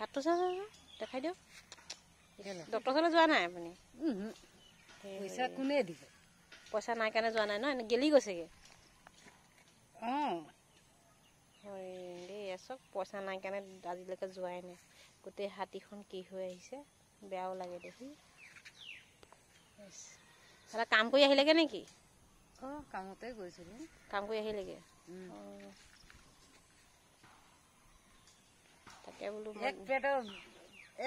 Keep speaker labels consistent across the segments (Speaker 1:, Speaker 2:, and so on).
Speaker 1: হাতটো চাওঁ দেখাই দিয়ক ডক্টৰ ডক্টৰজনে যোৱা নাই আপুনি পইচা কোনে দিব পইচা নাই কাৰণে যোৱা নাই ন গেলি গৈছেগে অঁ হয় দেই চক পইচা নাই কাৰণে আজিলৈকে যোৱাই নাই গোটেই হাতীখন কি হৈ আহিছে বেয়াও লাগে দেখি কাম কৰি আহিলেগৈ নেকি অঁ কামতে গৈছিলোঁ কাম কৰি আহিলেগৈ অঁ থাকে বোলো এক পেটৰ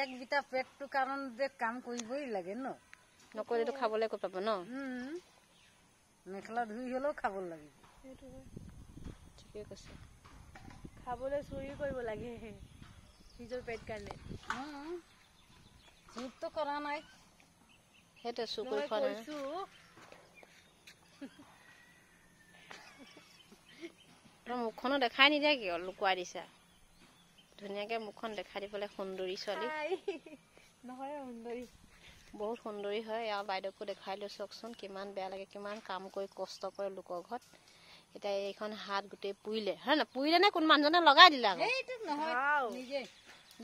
Speaker 1: এক বিটা পেটটো কাৰণ যে কাম কৰিবই লাগে ন
Speaker 2: নকৰিলেতো খাবলৈ
Speaker 1: ক'ত পাব ন মেখেলা ধুই হ'লেও খাব লাগিব ঠিকে কৈছে খাবলৈ চুৰি কৰিব লাগে নিজৰ পেট কাৰণে চুৰটো কৰা নাই সেইটো চুৰ কৰি খোৱা নাই মুখখনো দেখাই নিদিয়া কিয় লুকুৱাই দিছা ধুনীয়াকে মুখখন দেখাই দিব লাগে সুন্দৰী ছোৱালী নহয় সুন্দৰী বহুত সুন্দৰী হয় আৰু বাইদেউকো দেখাই লৈ চাওকচোন কিমান বেয়া লাগে কিমান কাম কৰি কষ্ট কৰে লোকৰ ঘৰত এতিয়া এইখন হাত গোটেই পুৰিলে হয় নহয় পুৰিলে নে কোন মানুহজনে লগাই দিলে আকৌ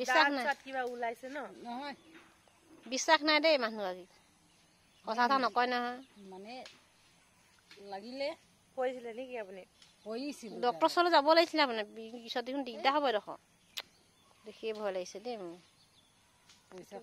Speaker 1: বিশ্বাস নাই বিশ্বাস নাই দেই মানুহগৰাকীক কথা কথা নকয় নহয় মানে লাগিলে কৰিছিলে নেকি আপুনি ডক্টৰ ওচৰলৈ যাব লাগিছিলে মানে পিছত দেখোন দিগদাৰ হ'ব এডোখৰ দেখিয়ে ভয় লাগিছে দেই মোৰ